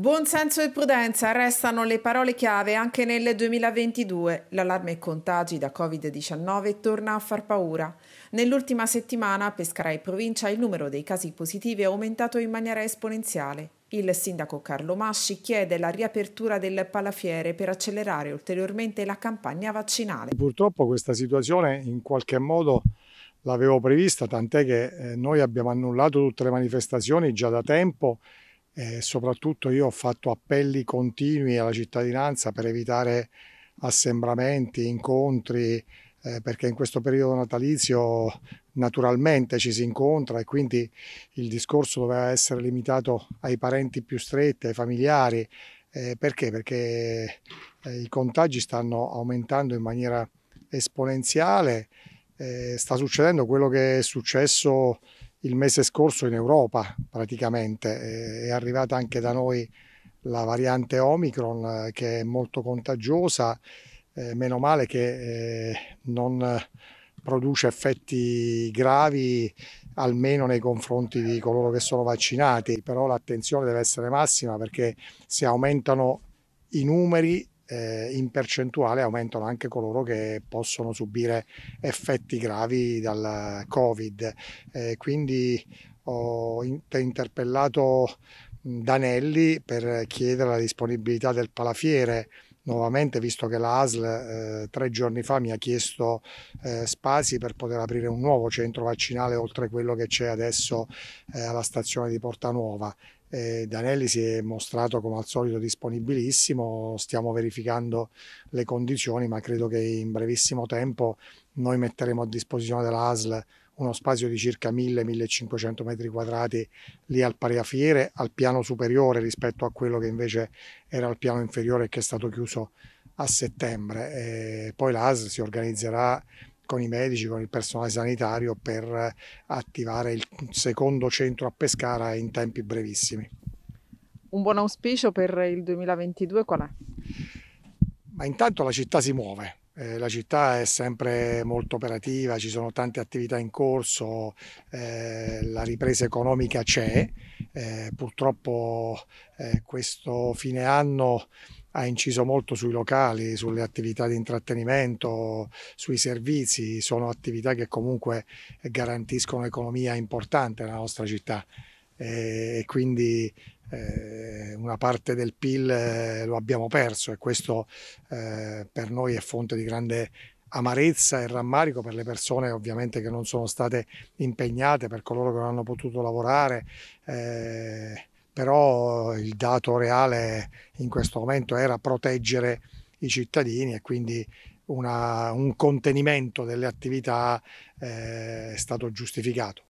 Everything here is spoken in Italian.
Buon senso e prudenza restano le parole chiave anche nel 2022. L'allarme contagi da Covid-19 torna a far paura. Nell'ultima settimana a Pescara e provincia il numero dei casi positivi è aumentato in maniera esponenziale. Il sindaco Carlo Masci chiede la riapertura del palafiere per accelerare ulteriormente la campagna vaccinale. Purtroppo questa situazione in qualche modo l'avevo prevista, tant'è che eh, noi abbiamo annullato tutte le manifestazioni già da tempo e soprattutto io ho fatto appelli continui alla cittadinanza per evitare assembramenti, incontri, eh, perché in questo periodo natalizio naturalmente ci si incontra e quindi il discorso doveva essere limitato ai parenti più stretti, ai familiari. Eh, perché? Perché eh, i contagi stanno aumentando in maniera esponenziale, eh, sta succedendo quello che è successo il mese scorso in Europa praticamente, è arrivata anche da noi la variante Omicron che è molto contagiosa, eh, meno male che eh, non produce effetti gravi almeno nei confronti di coloro che sono vaccinati, però l'attenzione deve essere massima perché se aumentano i numeri eh, in percentuale aumentano anche coloro che possono subire effetti gravi dal Covid. Eh, quindi ho interpellato Danelli per chiedere la disponibilità del palafiere nuovamente, visto che la ASL eh, tre giorni fa mi ha chiesto eh, spazi per poter aprire un nuovo centro vaccinale oltre quello che c'è adesso eh, alla stazione di Porta Nuova. Eh, Danelli si è mostrato come al solito disponibilissimo, stiamo verificando le condizioni ma credo che in brevissimo tempo noi metteremo a disposizione dell'ASL uno spazio di circa 1000-1500 metri quadrati lì al Pariafiere, al piano superiore rispetto a quello che invece era il piano inferiore e che è stato chiuso a settembre. E poi l'ASL si organizzerà con i medici, con il personale sanitario per attivare il secondo centro a Pescara in tempi brevissimi. Un buon auspicio per il 2022 qual è? Ma intanto la città si muove, eh, la città è sempre molto operativa, ci sono tante attività in corso, eh, la ripresa economica c'è, eh, purtroppo eh, questo fine anno ha inciso molto sui locali, sulle attività di intrattenimento, sui servizi, sono attività che comunque garantiscono un'economia importante nella nostra città eh, e quindi eh, una parte del PIL eh, lo abbiamo perso e questo eh, per noi è fonte di grande amarezza e rammarico per le persone ovviamente che non sono state impegnate, per coloro che non hanno potuto lavorare eh, però il dato reale in questo momento era proteggere i cittadini e quindi una, un contenimento delle attività eh, è stato giustificato.